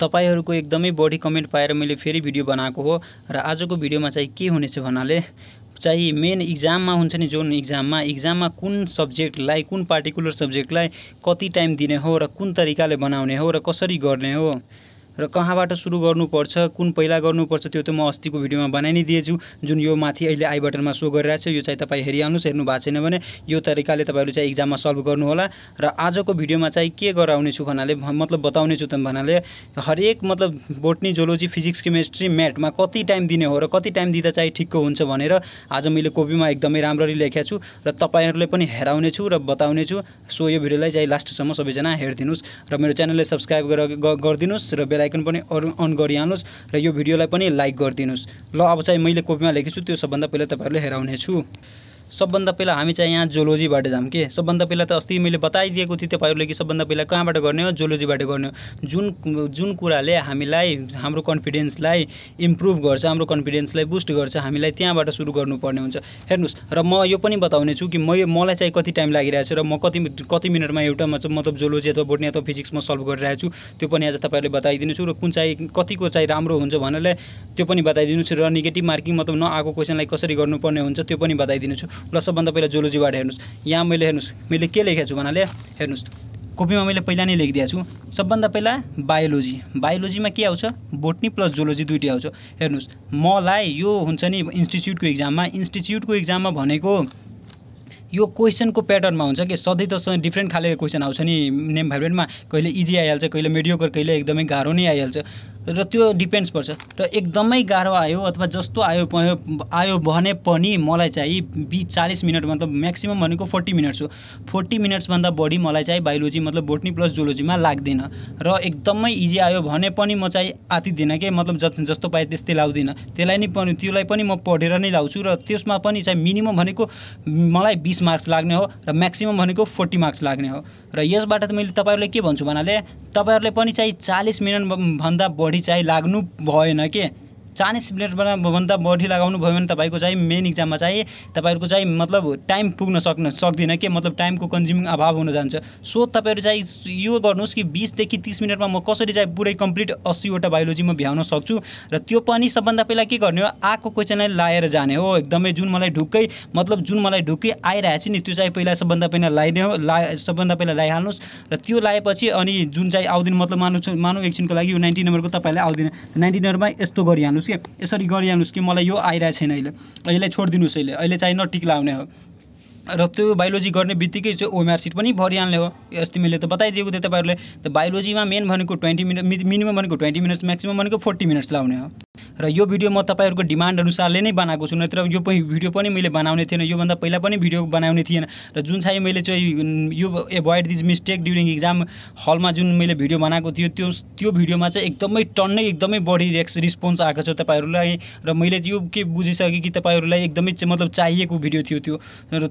तपाईँहरूको एकदमै बढी कमेन्ट पाएर मैले फेरि भिडियो बनाएको हो र आजको भिडियोमा चाहिँ के हुनेछ भन्नाले चाहिँ मेन इक्जाममा हुन्छ नि जुन इक्जाममा इक्जाममा कुन सब्जेक्टलाई कुन पार्टिकुलर सब्जेक्टलाई कति टाइम दिने हो र कुन तरिकाले बनाउने हो र कसरी गर्ने हो र कहाँबाट सुरु गर्नुपर्छ कुन पहिला गर्नुपर्छ त्यो त म अस्तिको भिडियोमा बनाइ नै दिएछु जुन यो माथि अहिले आई बटनमा सो गरिरहेको छ यो चाहिँ तपाईँ हेरिहाल्नुहोस् हेर्नु भएको छैन भने यो तरिकाले तपाईँहरू चाहिँ इक्जाममा सल्भ गर्नुहोला र आजको भिडियोमा चाहिँ के गराउनेछु भन्नाले मतलब बताउने छु त भन्नाले हरेक मतलब बोटनी जोलोजी फिजिक्स केमेस्ट्री म्याथमा कति टाइम दिने हो र कति टाइम दिँदा चाहिँ ठिक्क हुन्छ भनेर आज मैले कोपीमा एकदमै राम्ररी लेखेको छु र तपाईँहरूले पनि हेराउने छु र बताउने छु सो यो भिडियोलाई चाहिँ लास्टसम्म सबैजना हेरिदिनुहोस् र मेरो च्यानललाई सब्सक्राइब गरिदिनुहोस् र बेल आइकन पनि अन गरिहाल्नुहोस् र यो भिडियोलाई पनि लाइक गरिदिनुहोस् ल अब चाहिँ मैले कोपीमा लेखेको छु त्यो सबभन्दा पहिला तपाईँहरूले हेराउनेछु सबभन्दा पहिला हामी चाहिँ यहाँ जोलोजीबाट जाऊँ के सबभन्दा पहिला त अस्ति मैले बताइदिएको थिएँ तपाईँहरूले कि सबभन्दा पहिला कहाँबाट गर्ने हो जोलोजीबाट गर्ने हो जुन जुन कुराले हामीलाई हाम्रो कन्फिडेन्सलाई इम्प्रुभ गर्छ हाम्रो कन्फिडेन्सलाई बुस्ट गर्छ हामीलाई त्यहाँबाट सुरु गर्नुपर्ने हुन्छ हेर्नुहोस् र म यो पनि बताउने छु कि म मलाई चाहिँ कति टाइम लागिरहेको छ र म कति कति मिनटमा एउटा मतलब जोलोजी अथवा बोटनी अथवा फिजिक्स म सल्भ गरिरहेको छु त्यो पनि आज तपाईँहरूले बताइदिनु छु र कुन चाहिँ कतिको चाहिँ राम्रो हुन्छ भनेर त्यो पनि बताइदिनु छु र नेगेटिभ मार्किङ मतलब नआएको क्वेसनलाई कसरी गर्नुपर्ने हुन्छ त्यो पनि बताइदिनु छु ल सबभन्दा पहिला जोलोजीबाट हेर्नुहोस् यहाँ मैले हेर्नुहोस् मैले के लेखेको छु भन्नाले हेर्नुहोस् कोपीमा मैले पहिला नै लेखिदिएको छु सबभन्दा पहिला बायोलोजी बायोलोजीमा के आउँछ बोटनी प्लस जोलोजी दुइटै आउँछ हेर्नुहोस् मलाई यो हुन्छ नि इन्स्टिच्युटको इक्जाममा इन्स्टिच्युटको इक्जाममा भनेको यो क्वेसनको प्याटर्नमा हुन्छ कि सधैँ त डिफ्रेन्ट खाले क्वेसन आउँछ नि नेम भाइब्रेन्टमा कहिले इजी आइहाल्छ कहिले मिडियोकर कहिले एकदमै गाह्रो नै आइहाल्छ र त्यो डिपेन्ड्स पर्छ र एकदमै गाह्रो आयो अथवा जस्तो आयो आयो भने पनि मलाई चाहिँ बिस चालिस मिनट मतलब म्याक्सिमम् भनेको फोर्टी मिनट्स हो फोर्टी मिनट्सभन्दा बढी मलाई चाहिँ बायोलोजी मतलब बोटनी प्लस जुलोजीमा लाग्दैन र एकदमै इजी आयो भने पनि म चाहिँ आतिदिनँ कि मतलब ज जस्तो पाएँ त्यस्तै लाउँदिनँ त्यसलाई नै पनि त्यसलाई पनि म पढेर नै लाउँछु र त्यसमा पनि चाहिँ मिनिमम भनेको मलाई बिस मार्क्स लाग्ने हो र म्याक्सिमम् भनेको फोर्टी मार्क्स लाग्ने हो र यसबाट त मैले तपाईँहरूले के भन्छु भन्नाले तपाईँहरूले पनि चाहिँ चालिस मिनटभन्दा बढी चाहिँ लाग्नु भएन के चालिस मिनटभन्दा बढी लगाउनु भयो भने तपाईँको चाहिँ मेन इक्जाममा चाहिँ तपाईँहरूको चाहिँ मतलब टाइम पुग्न सक्न सक्दिनँ कि मतलब टाइमको कन्ज्युमिङ अभाव हुन जान्छ सो तपाईँहरू चाहिँ यो गर्नुहोस् कि बिसदेखि तिस मिनटमा म कसरी चाहिँ पुरै कम्प्लिट अस्सीवटा बायोलोजी म भ्याउन सक्छु र त्यो पनि सबभन्दा पहिला के गर्ने हो आएको क्वेसनलाई लाएर जाने हो एकदमै जुन मलाई ढुक्कै मतलब जुन मलाई ढुक्कै आइरहेको छ नि त्यो चाहिँ पहिला सबभन्दा पहिला लाइने हो ला सबभन्दा पहिला लगाइहाल्नुहोस् र त्यो लगाएपछि अनि जुन चाहिँ आउँदिन मतलब मानु मानु एकछिनको लागि यो नाइन्टी नम्बरको तपाईँलाई आउँदिन नाइन्टी नम्बरमा यस्तो गरिहाल्नुहोस् के यसरी गरिहाल्नुहोस् कि मलाई यो आइरहेको छैन अहिले अहिले छोडिदिनुहोस् अहिले अहिले चाहिँ नटिक लाउने हो र त्यो बायोलोजी गर्ने बित्तिकै चाहिँ ओएमआर सिट पनि भरिहाल्ने हो अस्ति मैले त बताइदिएको थिएँ तपाईँहरूले त बायोलोजीमा मेन भनेको ट्वेन्टी मिनट मिनिमम भनेको ट्वेन्टी मिनट्स म्याक्सिमम् भनेको फोर्टी मिनट्स लाउने हो र यो भिडियो म तपाईँहरूको डिमान्ड अनुसारले नै बनाएको छु नत्र यो पनि भिडियो पनि मैले बनाउने थिएन योभन्दा पहिला पनि भिडियो बनाउने थिएन र जुन चाहिँ मैले चाहिँ यो avoid these mistake during exam हलमा जुन मैले भिडियो बनाएको थियो त्यो त्यो भिडियोमा चाहिँ एकदमै टन्नै एकदमै बढी रेक्स रिस्पोन्स आएको छ तपाईँहरूलाई र मैले यो के बुझिसकेँ कि तपाईँहरूलाई एकदमै मतलब चाहिएको भिडियो थियो त्यो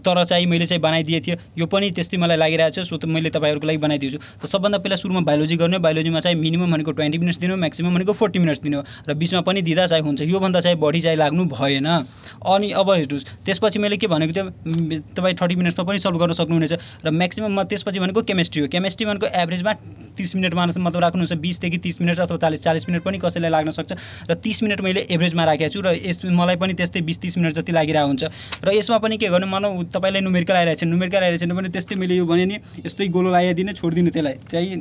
तर चाहिँ मैले चाहिँ बनाइदिएको थियो यो पनि त्यस्तै मलाई लागिरहेको छ सो त मैले तपाईँहरूको लागि बनाइदिएको छु सबभन्दा पहिला सुरुमा बायोलोजी गर्ने बायोलोजीमा चाहिँ मिनिमम भनेको ट्वेन्टी मिनट्स दिनु म्याक्सिमम भनेको फोर्टी मिनट्स दिनु र बिचमा पनि पनि दिँदा चाहिँ हुन्छ योभन्दा चाहिँ बढी चाहिँ लाग्नु भएन अनि अब हेर्नुहोस् त्यसपछि मैले के भनेको थिएँ तपाईँ थर्टी मिनट्समा पनि सल्भ गर्न सक्नुहुनेछ र म्याक्सिमम त्यसपछि भनेको केमिस्ट्री हो केमिस्ट्री भनेको एभरेजमा तिस मिनटमा मतलब राख्नुहुन्छ बिसदेखि तिस मिनट अथवा चालिस चालिस मिनट पनि कसैलाई लाग्न सक्छ र तिस मिनट मैले एभरेजमा राखेको छु र यस मलाई पनि त्यस्तै बिस तिस मिनट जति लागिरहेको हुन्छ र यसमा पनि के गर्नु मलाई तपाईँलाई नुमेरिकल आइरहेको छ नुमेरिकल आइरहेको छैन भने त्यस्तै मैले यो भने नि यस्तै गोलो लगाइदिने छोडिदिनु त्यसलाई चाहिँ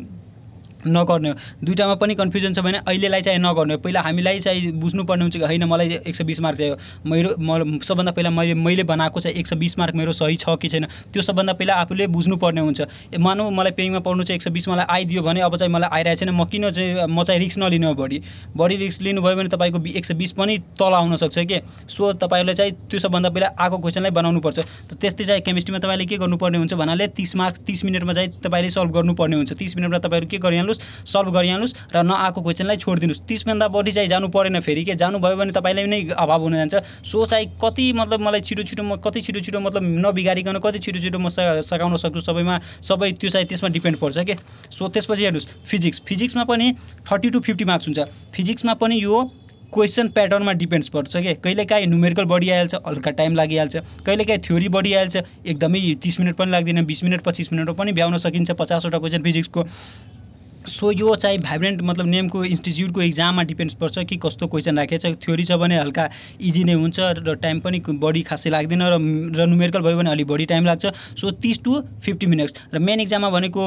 नगर्ने हो दुइटामा पनि कन्फ्युजन छ भने अहिलेलाई चाहिँ नगर्ने हो पहिला हामीलाई चाहिँ बुझ्नुपर्ने हुन्छ कि होइन मलाई एक सय बिस मार्क चाहियो मेरो म सबभन्दा पहिला मैले मैले बनाएको चाहिँ एक सय बिस मार्क मेरो सही छ कि छैन त्यो सबभन्दा पहिला आफूले बुझ्नुपर्ने हुन्छ मानौ मलाई पेङमा पढ्नु चाहिँ एक सय बिस मलाई आइदियो भने अब चाहिँ मलाई आइरहेको छैन म किन चाहिँ म चाहिँ रिक्स नलिनु बढी बढी रिक्स लिनुभयो भने तपाईँको एक सय बिस पनि तल आउन सक्छ के सो तपाईँहरूले चाहिँ त्यो सबभन्दा पहिला आएको क्वेसनलाई बनाउनुपर्छ त त्यस्तै चाहिँ केमिस्ट्रीमा तपाईँले के गर्नुपर्ने हुन्छ भन्नाले तिस मार्क तिस मिनटमा चाहिँ तपाईँले सल्भ गर्नुपर्ने हुन्छ तिस मिनटमा तपाईँहरू के गरिहाल्नु गर्नुहोस् सल्भ गरिहाल्नुहोस् र नआएको क्वेसनलाई छोडिदिनुहोस् तिसभन्दा बढी चाहिँ जानु परेन फेरि के जानुभयो भने तपाईँलाई नै अभाव हुन जान्छ सो चाहिँ कति मतलब मलाई छिटो छिटो म कति छिटो छिटो मतलब नबिगारिकन कति छिटो छिटो म सघाउन सक्छु सबैमा सबै त्यो चाहिँ त्यसमा डिपेन्ड पर्छ के सो त्यसपछि हेर्नुहोस् फिजिक्स फिजिक्समा पनि थर्टी टु फिफ्टी मार्क्स हुन्छ फिजिक्समा पनि यो क्वेसन प्याटर्नमा डिपेन्ड्स पर्छ कि कहिलेकाहीँ न्युमेरिकल बढी आइहाल्छ हल्का टाइम लागिहाल्छ कहिलेकाहीँ थ्योरी बढी आइहाल्छ एकदमै तिस मिनट पनि लाग्दैन बिस मिनट पच्चिस मिनटमा पनि भ्याउन सकिन्छ पचासवटा क्वेसन फिजिक्सको सो यो चाहिँ भाइब्रेन्ट मतलब नेमको इन्स्टिच्युटको इक्जाममा डिपेन्ड पर्छ कि कस्तो क्वेसन राखेको छ थ्योरी छ भने हल्का इजी नै हुन्छ र टाइम पनि बढी खासै लाग्दैन र र नुमेरिकल भयो भने अलिक बढी टाइम लाग्छ सो तिस टु फिफ्टी मिनट्स र मेन इक्जाममा भनेको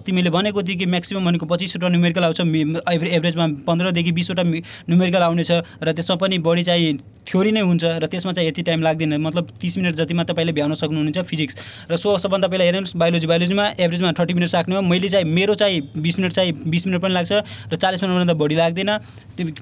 अस्ति मैले भनेको थिएँ कि म्याक्सिमम् भनेको पच्चिसवटा नुमेरिकल आउँछ एभरेजमा पन्ध्रदेखि बिसवटा नुमेरिकल आउनेछ र त्यसमा पनि बढी चाहिँ थ्योरी नै हुन्छ र त्यसमा चाहिँ यति टाइम लाग्दैन मतलब तिस मिनट जतिमा तपाईँले भ्याउन सक्नुहुन्छ फिजिक्स र सो सबभन्दा पहिला हेर्नुहोस् बायोलोजी बायोलोजीमा एभरेजमा थर्टी मिनट राख्ने हो मैले चाहिँ मेरो चाहिँ बिस मिनट चाहिँ बिस मिनट पनि लाग्छ र चालिस मिनटभन्दा बढी लाग्दैन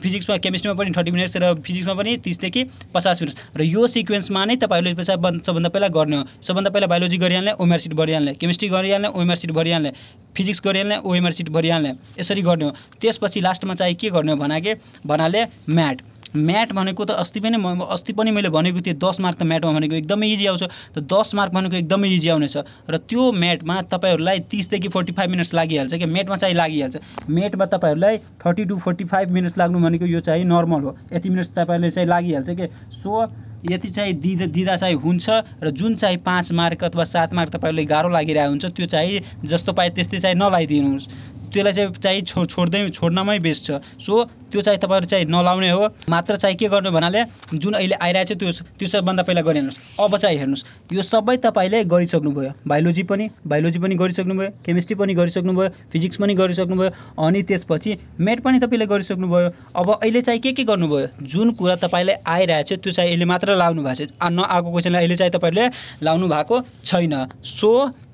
फिजिक्समा केमिस्ट्रीमा पनि थर्टी मिनट्स र फिजिक्समा पनि तिसदेखि पचास मिनट र यो सिक्वेन्समा नै तपाईँले सबभन्दा पहिला गर्ने हो सबभन्दा पहिला बायोलोजी गरिहाल्ने ओएमआर सिट भरिहाल्ने केमिस्ट्री गरिहाल्ने ओएमआर सिट भरिहाल्ने फिजिक्स गरिहाल्ने ओएमआर सिट भरिहाल्ने यसरी गर्ने हो त्यसपछि लास्टमा चाहिँ के गर्ने हो भन्नाले भन्नाले म्याट म्याट भनेको त अस्ति पनि अस्ति पनि मैले भनेको थिएँ दस मार्क त म्याटमा भनेको एकदमै इजी आउँछ त दस मार्क भनेको एकदमै इजी आउनेछ र त्यो म्याटमा तपाईँहरूलाई तिसदेखि फोर्टी फाइभ मिनट्स लागिहाल्छ क्या म्याटमा चाहिँ लागिहाल्छ म्याटमा तपाईँहरूलाई thirty to forty five minutes लाग्नु भनेको यो चाहिँ नर्मल हो यति मिनट्स तपाईँहरूले चाहिँ लागिहाल्छ क्या सो यति चाहिँ दिँदा दिँदा चाहिँ हुन्छ र जुन चाहिँ पाँच मार्क अथवा सात मार्क तपाईँहरूले गाह्रो लागिरहेको हुन्छ त्यो चाहिँ जस्तो पाए त्यस्तै चाहिँ नलाइदिनुहोस् त्यसलाई चाहिँ चाहिँ छो छोड्दै छोड्नमै बेस्ट छ सो त्यो चाहिँ तपाईँहरू चाहिँ नलाउने हो मात्र चाहिँ के गर्नु भन्नाले जुन अहिले आइरहेको छ त्यो त्यो सबभन्दा पहिला गरिहाल्नुहोस् अब चाहिँ हेर्नुहोस् यो सबै तपाईँले गरिसक्नुभयो बायोलोजी पनि बायोलोजी पनि गरिसक्नुभयो केमिस्ट्री पनि गरिसक्नुभयो फिजिक्स पनि गरिसक्नुभयो अनि त्यसपछि मेट पनि तपाईँले गरिसक्नुभयो अब अहिले चाहिँ के के गर्नुभयो जुन कुरा तपाईँले आइरहेको छ त्यो चाहिँ अहिले मात्र लाउनु भएको छ नआएको क्वेसनलाई अहिले चाहिँ तपाईँहरूले लाउनु भएको छैन सो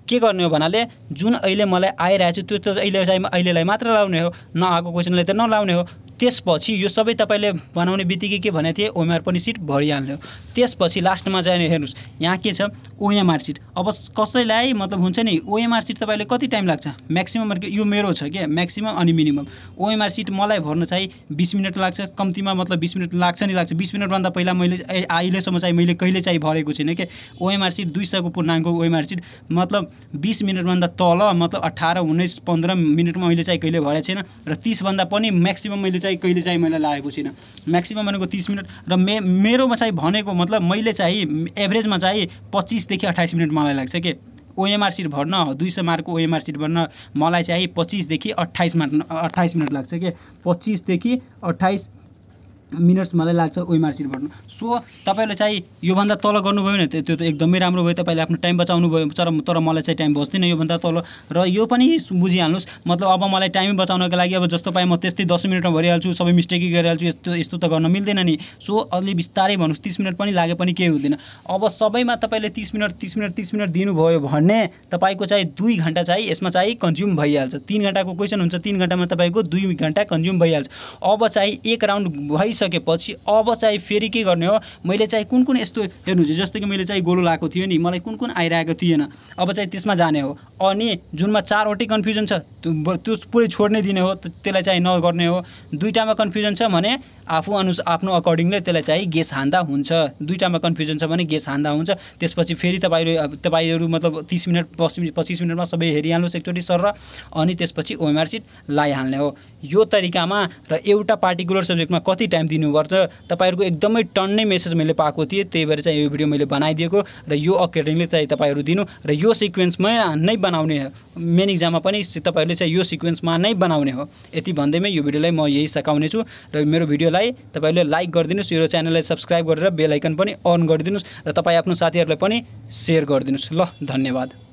के गर्ने हो भन्नाले जुन अहिले मलाई आइरहेको छु त्यो त चाहिँ अहिलेलाई मात्र लाउने हो नआएको क्वेसनलाई त नलाउने हो त्यसपछि यो सबै तपाईँले बनाउने बित्तिकै के भनेको थिएँ ओएमआर पनि सिट भरिहाल्ने त्यसपछि लास्टमा जाने हेर्नुहोस् यहाँ के छ ओएमआर सिट अब कसैलाई मतलब हुन्छ नि ओएमआर सिट तपाईँले कति टाइम लाग्छ म्याक्सिमम यो मेरो छ क्या म्याक्सिमम अनि मिनिमम ओएमआर सिट मलाई भर्न चाहिँ बिस मिनट लाग्छ कम्तीमा मतलब बिस मिनट लाग्छ नि लाग्छ बिस मिनटभन्दा पहिला मैले अहिलेसम्म चाहिँ मैले कहिले चाहिँ भरेको छुइनँ क्या ओएमआर सिट दुई सयको पूर्णाङ्क ओएमआर सिट मतलब बिस मिनटभन्दा तल मतलब अठार उन्नाइस पन्ध्र मिनटमा मैले चाहिँ कहिले भरेको छैन र तिसभन्दा पनि म्याक्सिमम मैले चाहिँ कहिले चाहिँ मैले लागेको छुइनँ म्याक्सिमम् भनेको तिस मिनट र मे मेरोमा चाहिँ भनेको मतलब मैले चाहिँ एभरेजमा चाहिँ पच्चिसदेखि अठाइस मिनट मलाई लाग्छ के ओएमआर सिट भर्न दुई सय मार्कको ओएमआर सिट भर्न मलाई चाहिँ पच्चिसदेखि अट्ठाइस मार्क अट्ठाइस मिनट लाग्छ के पच्चिसदेखि अट्ठाइस मिनट्स मलाई लाग्छ वेबमार्सिटबाट सो तपाईँले चाहिँ योभन्दा तल गर्नुभयो भने त्यो त एकदमै राम्रो भयो तपाईँले आफ्नो टाइम बचाउनु भयो तर तर मलाई चाहिँ टाइम बस्दैन योभन्दा तल र यो पनि बुझिहाल्नुहोस् मतलब अब मलाई टाइम बचाउनको लागि अब जस्तो पाएँ म त्यस्तै दस मिनटमा भरिहाल्छु सबै मिस्टेकै गरिहाल्छु यस्तो यस्तो त गर्न मिल्दैन नि सो अलि बिस्तारै भन्नुहोस् तिस मिनट पनि लागे पनि केही हुँदैन अब सबैमा तपाईँले तिस मिनट तिस मिनट तिस मिनट दिनुभयो भने तपाईँको चाहिँ दुई घन्टा चाहिँ यसमा चाहिँ कन्ज्युम भइहाल्छ तिन घन्टाको क्वेसन हुन्छ तिन घन्टामा तपाईँको दुई घन्टा कन्ज्युम भइहाल्छ अब चाहिँ एक राउन्ड भइ गरिसकेपछि अब चाहिँ फेरि के गर्ने हो मैले चाहिँ कुन कुन यस्तो हेर्नुहोस् जस्तो कि मैले चाहिँ गोलो लगाएको थियो नि मलाई कुन कुन आइरहेको थिएन अब चाहिँ त्यसमा जाने हो अनि जुनमा चारवटै कन्फ्युजन छ त्यो पुरै छोड्नै दिने हो त्यसलाई चाहिँ नगर्ने हो दुईवटामा कन्फ्युजन छ भने आफू अनुसार आफ्नो अकर्डिङले त्यसलाई चाहिँ गेस हान्दा हुन्छ दुईवटामा कन्फ्युजन छ भने गेस हान्दा हुन्छ त्यसपछि फेरि तपाईँहरू तपाईँहरू मतलब तिस मिनट पच्चिस पच्चिस मिनटमा सबै हेरिहाल्नुहोस् एकचोटि सर र अनि त्यसपछि ओएमआर सिट लगाइहाल्ने हो यो तरिकामा र एउटा पार्टिकुलर सब्जेक्टमा कति टाइम दिनुपर्छ तपाईँहरूको एकदमै नै मेसेज मैले पाएको थिएँ त्यही भएर चाहिँ यो भिडियो मैले बनाइदिएको र यो अकर्डिङले चाहिँ तपाईँहरू दिनु र यो सिक्वेन्समै नै बनाउने हो मेन इक्जाममा पनि तपाईँहरूले चाहिँ यो सिक्वेन्समा नै बनाउने हो यति भन्दैमै यो भिडियोलाई म यही सकाउने र मेरो भिडियो भिडियोलाई तपाईँले लाइक गरिदिनुहोस् यो च्यानललाई सब्सक्राइब गरेर बेलायकन पनि अन गरिदिनुहोस् र तपाईँ आफ्नो साथीहरूलाई पनि सेयर गरिदिनुहोस् ल धन्यवाद